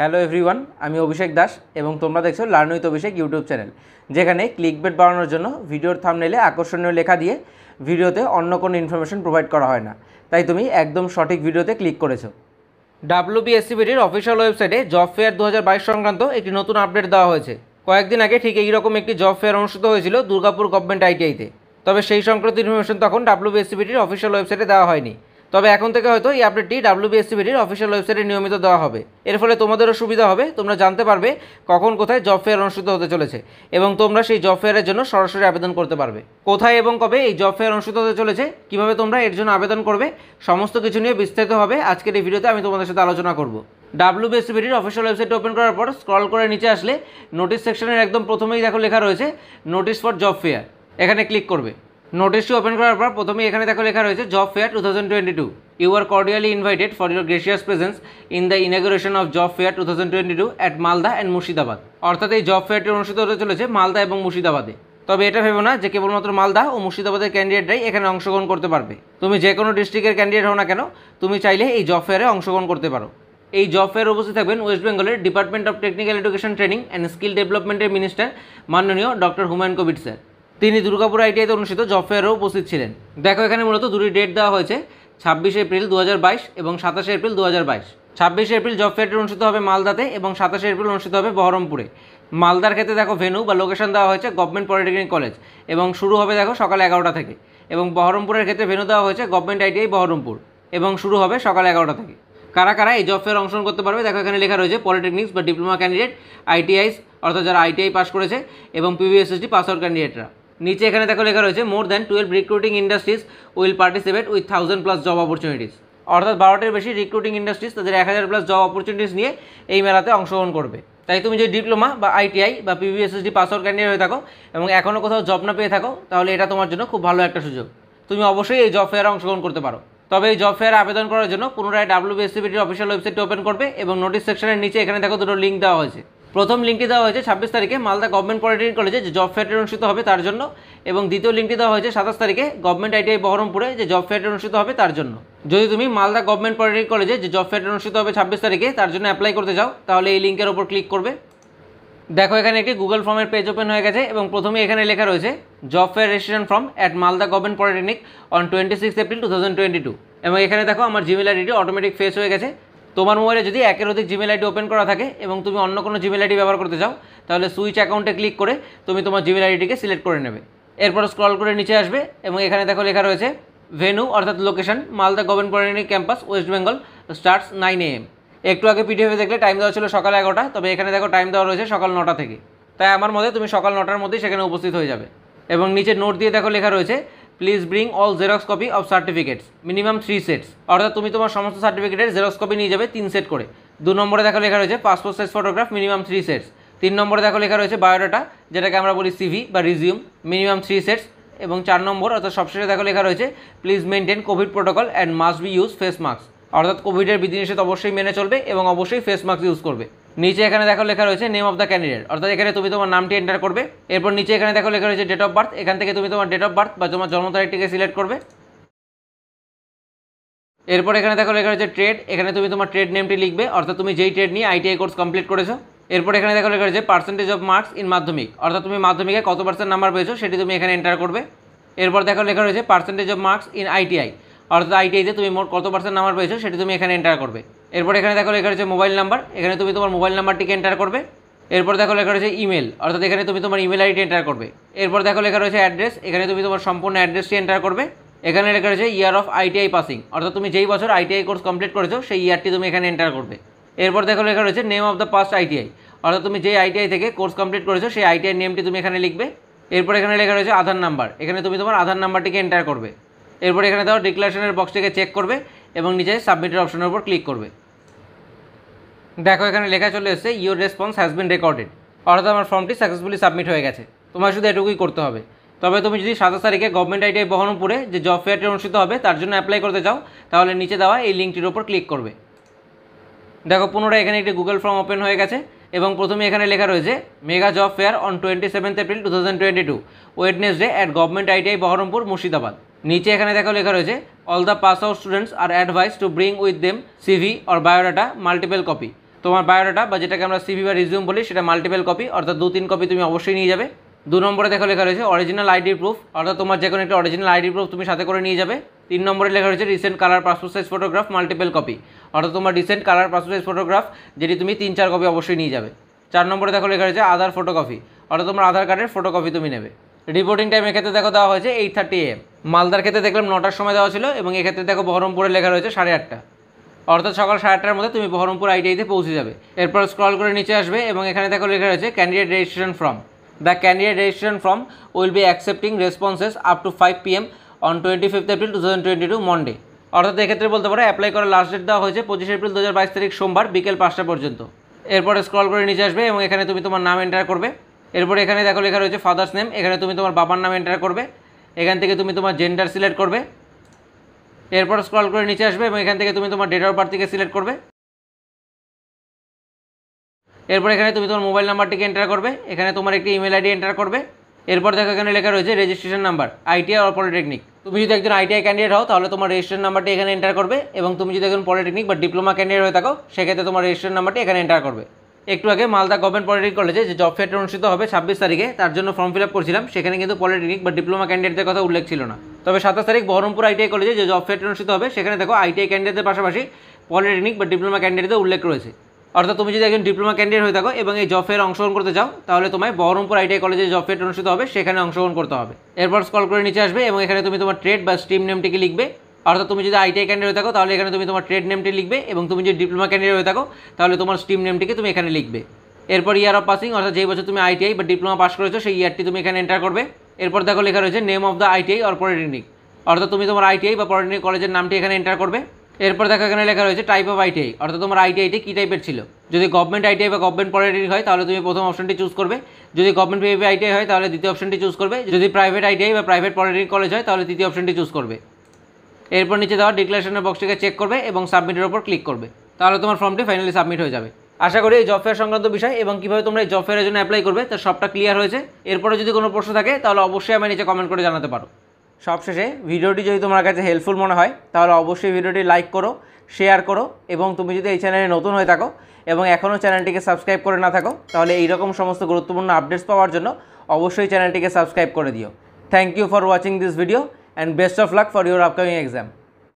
Hello everyone আমি অভিষেক দাস এবং তোমরা দেখছো learn with Abhishek YouTube channel যেখানে ক্লিক বেট বাড়ানোর জন্য ভিডিওর থামনেলে আকর্ষণীয় লেখা দিয়ে ভিডিওতে অন্য কোনো ইনফরমেশন প্রোভাইড করা হয় না তাই তুমি একদম সঠিক ভিডিওতে ক্লিক করেছো ডাব্লিউবিএসসিবিটির অফিসিয়াল ওয়েবসাইটে জব ফেয়ার দু সংক্রান্ত একটি নতুন আপডেট দেওয়া হয়েছে কয়েকদিন আগে ঠিক এইরকম একটি জব ফেয়ার অনুষ্ঠিত হয়েছিল দুর্গাপুর গভর্নমেন্ট আইটিআইতে তবে সেই সংক্রান্ত ইনফরমেশন তখন ডাব্লিউবিএসসিবিটির অফিসিয়াল ওয়েবসাইটে দেওয়া হয়নি তবে এখন থেকে হয়তো এই আপডেটটি ডাব্লিউবিএসসিবিটির অফিসিয়াল ওয়েবসাইটে নিয়মিত দেওয়া হবে এর ফলে তোমাদেরও সুবিধা হবে তোমরা জানতে পারবে কখন কোথায় জব ফেয়ার অনুষ্ঠিত হতে চলেছে এবং তোমরা সেই জব ফেয়ারের জন্য সরাসরি আবেদন করতে পারবে কোথায় এবং কবে এই জব ফেয়ার অনুষ্ঠিত হতে চলেছে কিভাবে তোমরা এর জন্য আবেদন করবে সমস্ত কিছু নিয়ে বিস্তারিত হবে আজকের এই ভিডিওতে আমি তোমাদের সাথে আলোচনা করব ডাব্লিউবিএসবিটির অফিসিয়াল ওয়েবসাইট ওপেন করার পর স্ক্রল করে নিচে আসলে নোটিশ সেকশনের একদম প্রথমেই দেখো লেখা রয়েছে নোটিশ ফর জব ফেয়ার এখানে ক্লিক করবে নোটিশটি ওপেন করার পর প্রথমে এখানে দেখো লেখা রয়েছে job fair two thousand twenty two you are cordially invited for your gracious presence in the inauguration of job fair two thousand twenty two at Malda and Murshidabad অর্থাৎ এই জব ফেয়ারটি অনুষ্ঠিত হতে চলেছে মালদা এবং মুর্শিদাবাদে তবে এটা ভেবো না যে কেবলমাত্র মালদা ও মুর্শিদাবাদের ক্যান্ডিডেটরাই এখানে অংশগ্রহণ করতে পারবে তুমি যে কোনো ডিস্ট্রিক্টের ক্যান্ডিডেট হও না কেন তুমি চাইলে এই জব ফেয়ারে অংশগ্রহণ করতে পারো এই জব ফেয়ার উপস্থিত থাকবেন ওয়েস্ট বেঙ্গলের department of technical education training and skill ডেভেলপমেন্টের মিনিস্টার মাননীয় ডক্টর হুমায়ুন কোভিড স্যার তিনি দুর্গাপুর আইটিআইতে অনুষ্ঠিত জব ফেয়ারেও উপস্থিত ছিলেন দেখো এখানে মূলত দুটি ডেট দেওয়া হয়েছে ছাব্বিশে এপ্রিল দু এবং সাতাশে এপ্রিল দু ছাব্বিশে এপ্রিল জব ফেয়ারটি অনুষ্ঠিত হবে মালদাতে এবং সাতাশে এপ্রিল অনুষ্ঠিত হবে বহরমপুরে মালদার ক্ষেত্রে দেখো ভেনু বা লোকেশন দেওয়া হয়েছে গভর্নমেন্ট পলিটেকনিক কলেজ এবং শুরু হবে দেখো সকাল এগারোটা থেকে এবং বহরমপুরের ক্ষেত্রে ভেনু দেওয়া হয়েছে গভর্নমেন্ট আইটিআই বহরমপুর এবং শুরু হবে সকাল এগারোটা থেকে কারা কারা এই জব ফেয়ার অংশগ্রহণ করতে পারবে দেখো এখানে লেখা রয়েছে পলিটেকনিক্স বা ডিপ্লোমা ক্যান্ডিডেট আইটিআইস অর্থাৎ যারা আইটিআই পাস করেছে এবং পিবিএসএসডি পাস আউট ক্যান্ডিডেটরা নিচে এখানে দেখো লেখা রয়েছে more than twelve recruiting industries will participate with thousand plus job opportunities অর্থাৎ বারোটির বেশি রিক্রুটিং ইন্ডাস্ট্রিজ তাদের এক হাজার প্লাস জব অপরচুনিটিস নিয়ে এই মেলাতে অংশগ্রহণ করবে তাই তুমি যদি ডিপ্লোমা বা আইটিআই বা পিবিএসএসডি পাস আউট ক্যান্ডিডেট হয়ে থাকো এবং এখনও কোথাও জব না পেয়ে থাকো তাহলে এটা তোমার জন্য খুব ভালো একটা সুযোগ তুমি অবশ্যই এই জব ফেয়ারে অংশগ্রহণ করতে পারো তবে এই জব ফেয়ারে আবেদন করার জন্য পুনরায় ডাব্লিউবিএসসিবিটির অফিসিয়াল ওয়েবসাইটটি ওপেন করবে এবং নোটিস সেকশনের নিচে এখানে দেখো দুটো লিঙ্ক দেওয়া হয়েছে প্রথম লিঙ্কটি দেওয়া হয়েছে ছাব্বিশ তারিখে মালদা গভর্নমেন্ট পলিটেকনিক কলেজে যে জব ফেয়ারটি অনুষ্ঠিত হবে তার জন্য এবং দ্বিতীয় লিঙ্কটি দেওয়া হয়েছে সাতাশ তারিখে গভর্নমেন্ট আইটিআই বহরমপুরে যে জব ফেয়ারটি অনুষ্ঠিত হবে তার জন্য যদি তুমি মালদা গভর্নমেন্ট পলিটেকনিক কলেজে যে জব ফেয়ারটি অনুষ্ঠিত হবে ছাব্বিশ তারিখে তার জন্য অ্যাপ্লাই করতে যাও তাহলে এই লিঙ্কের ওপর ক্লিক করবে দেখো এখানে একটি গুগল ফর্মের পেজ ওপেন হয়ে গেছে এবং প্রথমে এখানে লেখা রয়েছে job fair registration form at Malda government polytechnic on twenty six April two thousand twenty two এবং এখানে দেখো আমার জিমেল আইডিটি অটোমেটিক ফেস হয়ে গেছে তোমার মোবাইলে যদি একের অধিক জিমেল আইডি ওপেন করা থাকে এবং তুমি অন্য কোনো জিমেল আইডি ব্যবহার করতে চাও তাহলে সুইচ অ্যাকাউন্টে ক্লিক করে তুমি তোমার জিমেল আইডিটিকে সিলেক্ট করে নেবে এরপর স্ক্রল করে নিচে আসবে এবং এখানে দেখো লেখা রয়েছে ভেনু অর্থাৎ location Malda government campus West Bengal starts nine am একটু আগে পিডিএফে দেখলে টাইম দেওয়া ছিল সকাল এগারোটা তবে এখানে দেখো টাইম দেওয়া রয়েছে সকাল নটা থেকে তাই আমার মতে তুমি সকাল নটার মধ্যেই সেখানে উপস্থিত হয়ে যাবে এবং নিচে নোট দিয়ে দেখো লেখা রয়েছে please bring all xerox copy of certificates minimum three sets অর্থাৎ তুমি তোমার সমস্ত সার্টিফিকেটের জেরক্স কপি নিয়ে যাবে তিন সেট করে দু নম্বরে দেখো লেখা রয়েছে passport size photograph minimum three sets তিন নম্বরে দেখো লেখা রয়েছে বায়োডাটা যেটাকে আমরা বলি সিভি বা রিজিউম মিনিমাম থ্রি সেটস এবং চার নম্বর অর্থাৎ সবশেষে দেখো লেখা রয়েছে please maintain Covid protocol and must be use face mask অর্থাৎ কোভিডের বিধিনিষেধ অবশ্যই মেনে চলবে এবং অবশ্যই ফেস মাস্ক ইউজ করবে নিচে এখানে দেখো লেখা রয়েছে নেম অফ দ্য ক্যান্ডিডেট অর্থাৎ এখানে তুমি তোমার নামটি এন্টার করবে এরপর নিচে এখানে দেখো লেখা রয়েছে ডেট অফ বার্থ এখান থেকে তুমি তোমার ডেট অফ বার্থ বা তোমার জন্ম তারিখটিকে সিলেক্ট করবে এরপর এখানে দেখো লেখা রয়েছে ট্রেড এখানে তুমি তোমার ট্রেড নেমটি লিখবে অর্থাৎ তুমি যেই ট্রেড নিয়ে আইটিআই কোর্স কমপ্লিট করেছো এরপর এখানে দেখো লেখা রয়েছে পার্সেন্টেজ অফ মার্কস ইন মাধ্যমিক অর্থাৎ তুমি মাধ্যমিকে কত পার্সেন্ট নাম্বার পেয়েছো সেটি তুমি এখানে এন্টার করবে এরপর দেখো লেখা রয়েছে percentage of marks in ITI অর্থাৎ আইটিআইতে তুমি মোট কত পার্সেন্ট নাম্বার পেয়েছো সেটি তুমি এখানে এন্টার করবে এরপর এখানে দেখো লেখা রয়েছে মোবাইল নাম্বার এখানে তুমি তোমার মোবাইল নাম্বারটিকে এন্টার করবে এরপর দেখো লেখা রয়েছে ইমেল অর্থাৎ এখানে তুমি তোমার ইমেল আইডি এন্টার করবে এরপর দেখো লেখা রয়েছে অ্যাড্রেস এখানে তুমি তোমার সম্পূর্ণ অ্যাড্রেসটি এন্টার করবে এখানে লেখা রয়েছে ইয়ার অফ আইটিআই পাসিং অর্থাৎ তুমি যেই বছর আইটিআই কোর্স কমপ্লিট করেছো সেই ইয়ারটি তুমি এখানে এন্টার করবে এরপর দেখো লেখা রয়েছে name of the past ITI অর্থাৎ তুমি যে আইটিআই থেকে কোর্স কমপ্লিট করেছো সেই আইটিআই নেমটি তুমি এখানে লিখবে এরপর এখানে লেখা রয়েছে আধার নাম্বার এখানে তুমি তোমার আধার নাম্বারটিকে এন্টার করবে এরপর এখানে দাও ডিক্লারেশনের বক্সটিকে চেক করবে এবং নিচে সাবমিটের অপশনের উপর ক্লিক করবে দেখো এখানে লেখা চলে এসেছে your response has been recorded অর্থাৎ আমার ফর্মটি সাকসেসফুলি সাবমিট হয়ে গেছে তোমার শুধু এটুকুই করতে হবে তবে তুমি যদি সাতাশ তারিখে গভর্নমেন্ট আইটিআই বহরমপুরে যে জব ফেয়ারটি অনুষ্ঠিত হবে তার জন্য অ্যাপ্লাই করতে চাও তাহলে নিচে দেওয়া এই লিঙ্কটির ওপর ক্লিক করবে দেখো পুনরায় এখানে একটি গুগল ফর্ম ওপেন হয়ে গেছে এবং প্রথমে এখানে লেখা রয়েছে mega job fair on twenty seventh April two thousand twenty two Wednesday at government ITI Baharampur Murshidabad নিচে এখানে দেখো লেখা রয়েছে all the pass out students are advice to bring with them CV or biodata multiple copy তোমার biodata বা যেটাকে আমরা CV বা রিজিউম বলি সেটা মাল্টিপেল কপি অর্থাৎ দু তিন কপি তুমি অবশ্যই নিয়ে যাবে দু নম্বরে দেখো লেখা রয়েছে অরিজিনাল আইডি প্রুফ অর্থাৎ তোমার যে কোনো একটা অরিজিনাল আইডি প্রুফ তুমি সাথে করে নিয়ে যাবে তিন নম্বরে লেখা রয়েছে recent colour passport size photograph multiple copy অর্থাৎ তোমার recent colour passport size photograph যেটি তুমি তিন চার কপি অবশ্যই নিয়ে যাবে চার নম্বরে দেখো লেখা রয়েছে আধার ফটোকপি অর্থাৎ তোমার আধার কার্ডের ফটোকপি তুমি নেবে রিপোর্টিং টাইম এক্ষেত্রে দেখো দেওয়া হয়েছে এইট থার্টি এম মালদার ক্ষেত্রে দেখলাম নটার সময় দেওয়া ছিল এবং এক্ষেত্রে দেখো বহরমপুরে লেখা রয়েছে সাড়ে আটটা অর্থাৎ সকাল সাড়ে আটটার মধ্যে তুমি বহরমপুর আইটিআইতে পৌঁছে যাবে এরপর স্ক্রল করে নিচে আসবে এবং এখানে দেখো লেখা রয়েছে candidate registration form the candidate registration form will be accepting responses up to five pm on twenty fifth April two thousand twenty two Monday অর্থাৎ এক্ষেত্রে বলতে পারো অ্যাপ্লাই করার লাস্ট ডেট দেওয়া হয়েছে পঁচিশ এপ্রিল দু হাজার বাইশ তারিখ সোমবার বিকেল পাঁচটা পর্যন্ত এরপরে স্ক্রল করে নিচে আসবে এবং এখানে তুমি তোমার নাম এন্টার করবে এরপরে এখানে দেখো লেখা রয়েছে ফাদার্স নেম এখানে তুমি তোমার বাবার নাম এন্টার করবে এখান থেকে তুমি তোমার জেন্ডার সিলেক্ট করবে এরপর স্ক্রল করে নিচে আসবে এবং এখান থেকে তুমি তোমার ডেট অফ বার্থটিকে সিলেক্ট করবে এরপর এখানে তুমি তোমার মোবাইল নাম্বারটিকে এন্টার করবে এখানে তোমার একটি ইমেল আইডি এন্টার করবে এরপর দেখো এখানে লেখা রয়েছে রেজিস্ট্রেশন নাম্বার আইটিআই আর পলিটেকনিক তুমি যদি একজন আইটিআই ক্যান্ডিডেট হও তাহলে তোমার রেজিস্ট্রেশন নাম্বারটি এখানে এন্টার করবে এবং তুমি যদি একজন পলিটেকনিক বা ডিপ্লোমা ক্যান্ডিডেট হয়ে থাকো সেক্ষেত্রে তোমার রেজিস্ট্রেশন নাম্বারটি এখানে এন্টার করবে একটু আগে মালদা গভর্নমেন্ট পলিটেকনিক কলেজে যে জব ফেয়ারটা অনুষ্ঠিত হবে ছাব্বিশ তারিখে তার জন্য ফর্ম ফিল আপ করছিলাম সেখানে কিন্তু পলিটেকনিক বা ডিপ্লোমা ক্যান্ডিডেটদের কথা উল্লেখ ছিল না তবে সাতাশ তারিখ বহরমপুর আইটিআই কলেজে যে জব ফেয়ারটা অনুষ্ঠিত হবে সেখানে দেখো আইটিআই ক্যান্ডিডেটদের পাশাপাশি পলিটেকনিক বা ডিপ্লোমা ক্যান্ডিডেটদের উল্লেখ রয়েছে অর্থাৎ তুমি যদি একজন ডিপ্লোমা ক্যান্ডিডেট হয়ে থাকো এবং এই জব ফেয়ার অংশগ্রহণ করতে চাও তাহলে তোমায় বহরমপুর আইটিআই কলেজে জব ফেয়ার অনুষ্ঠিত হবে সেখানে অংশগ্রহণ করতে হবে এরপর স্কল করে নিচে আসবে এবং এখানে তুমি তোমার ট্রেড বা স্ট্রিম নেমটিকে লিখবে অর্থাৎ তুমি যদি আইটিআই ক্যান্ডিডেট হয়ে থাকো তাহলে এখানে তুমি তোমার ট্রেড নেমটি লিখবে এবং তুমি যদি ডিপ্লোমা ক্যান্ডিডেট হয়ে থাকো তাহলে তোমার স্ট্রিম নেমটিকে তুমি এখানে লিখবে এরপর ইয়ার অফ পাসিং অর্থাৎ যেই বছর তুমি আইটিআই বা ডিপ্লোমা পাস করেছো সেই ইয়ারটি তুমি এখানে এন্টার করবে এরপর দেখো লেখা রয়েছে name of the ITI or polytechnic অর্থাৎ তুমি তোমার আইটিআই বা পলিটেকনিক কলেজের নামটি এখানে এন্টার করবে এরপর দেখো এখানে লেখা রয়েছে টাইপ অফ আইটিআই অর্থাৎ তোমার আইটিআইটি কী টাইপের ছিল যদি গভর্নমেন্ট আইটিআই বা গভর্নমেন্ট পলিটেকনিক হয় তাহলে তুমি প্রথম অপশনটি চুজ করবে যদি গভর্নমেন্ট পিএফ আইটিআই হয় তাহলে দ্বিতীয় অপশনটি চুজ করবে যদি প্রাইভেট আইটিআই বা প্রাইভেট পলিটেকনিক কলেজ হয় তাহলে তৃতীয় অপশনটি চুজ করবে এরপর নিচে দেওয়া ডিক্লারেশনের বক্সটিকে চেক করবে এবং সাবমিটের ওপর ক্লিক করবে তাহলে তোমার ফর্মটি ফাইনালি সাবমিট হয়ে যাবে আশা করি এই জব ফেয়ার সংক্রান্ত বিষয় এবং কীভাবে তোমরা এই জব ফেয়ারের জন্য অ্যাপ্লাই করবে তার সবটা ক্লিয়ার হয়েছে এরপরে যদি কোনো প্রশ্ন থাকে তাহলে অবশ্যই আমি নিচে কমেন্ট করে জানাতে পারো সবশেষে ভিডিওটি যদি তোমার কাছে হেল্পফুল মনে হয় তাহলে অবশ্যই ভিডিওটি লাইক করো শেয়ার করো এবং তুমি যদি এই চ্যানেলে নতুন হয়ে থাকো এবং এখনও চ্যানেলটিকে সাবস্ক্রাইব করে না থাকো তাহলে এইরকম সমস্ত গুরুত্বপূর্ণ আপডেটস পাওয়ার জন্য অবশ্যই চ্যানেলটিকে সাবস্ক্রাইব করে দিও thank you for watching this video and best of luck for your upcoming exam.